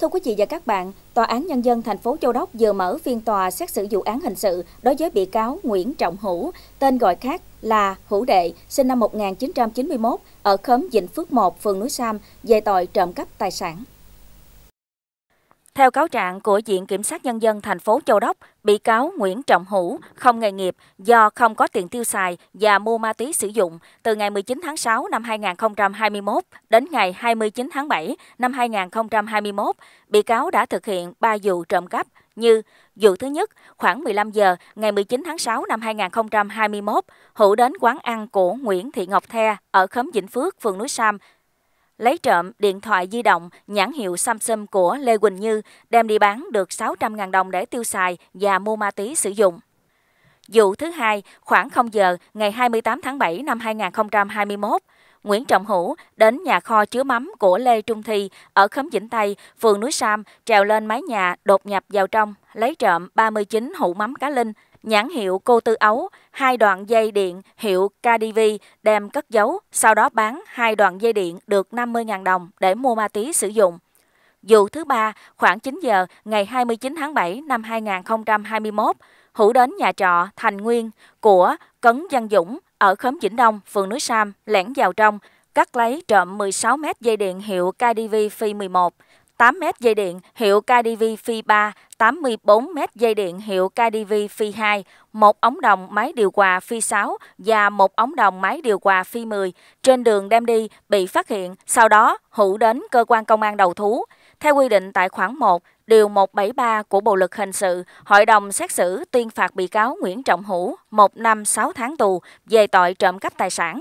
Thưa quý vị và các bạn, Tòa án Nhân dân thành phố Châu Đốc vừa mở phiên tòa xét xử vụ án hình sự đối với bị cáo Nguyễn Trọng Hữu, tên gọi khác là Hữu Đệ, sinh năm 1991, ở khóm Vĩnh Phước 1, phường Núi Sam, về tội trộm cắp tài sản. Theo cáo trạng của Viện Kiểm sát Nhân dân thành phố Châu Đốc, bị cáo Nguyễn Trọng Hữu không nghề nghiệp do không có tiền tiêu xài và mua ma túy sử dụng từ ngày 19 tháng 6 năm 2021 đến ngày 29 tháng 7 năm 2021. Bị cáo đã thực hiện 3 vụ trộm cắp như vụ thứ nhất, khoảng 15 giờ ngày 19 tháng 6 năm 2021, Hữu đến quán ăn của Nguyễn Thị Ngọc The ở khóm Vĩnh Phước, phường Núi Sam, lấy trộm điện thoại di động nhãn hiệu Samsung của Lê Quỳnh Như, đem đi bán được 600.000 đồng để tiêu xài và mua ma túy sử dụng. Vụ thứ hai, khoảng 0 giờ ngày 28 tháng 7 năm 2021, Nguyễn Trọng Hữu đến nhà kho chứa mắm của Lê Trung Thi ở khóm Vĩnh Tây, phường Núi Sam, trèo lên mái nhà, đột nhập vào trong, lấy trộm 39 hũ mắm cá linh, nhãn hiệu Cô Tư Ấu, hai đoạn dây điện hiệu KDV đem cất giấu, sau đó bán hai đoạn dây điện được 50.000 đồng để mua ma túy sử dụng. Vụ thứ ba, khoảng 9 giờ ngày 29 tháng 7 năm 2021, Hữu đến nhà trọ Thành Nguyên của Cấn Văn Dũng ở khóm Vĩnh Đông, phường Núi Sam, lẻn vào trong, cắt lấy trộm 16 mét dây điện hiệu KDV Phi 11 8m dây điện hiệu KDV Phi 3, 84m dây điện hiệu KDV Phi 2, một ống đồng máy điều hòa Phi 6 và một ống đồng máy điều hòa Phi 10 trên đường đem đi bị phát hiện, sau đó Hữu đến cơ quan công an đầu thú. Theo quy định tại khoản 1, điều 173 của Bộ luật hình sự, hội đồng xét xử tuyên phạt bị cáo Nguyễn Trọng Hữu 1 năm 6 tháng tù về tội trộm cắp tài sản.